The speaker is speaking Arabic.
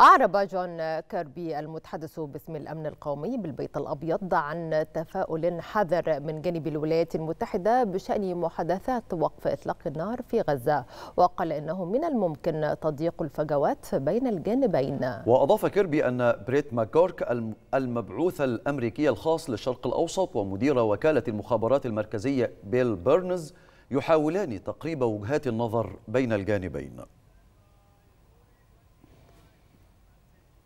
أعرب جون كيربي المتحدث باسم الأمن القومي بالبيت الأبيض عن تفاؤل حذر من جانب الولايات المتحدة بشأن محادثات وقف إطلاق النار في غزة وقال إنه من الممكن تضييق الفجوات بين الجانبين وأضاف كيربي أن بريت ماكورك المبعوث الأمريكي الخاص للشرق الأوسط ومدير وكالة المخابرات المركزية بيل بيرنز يحاولان تقريب وجهات النظر بين الجانبين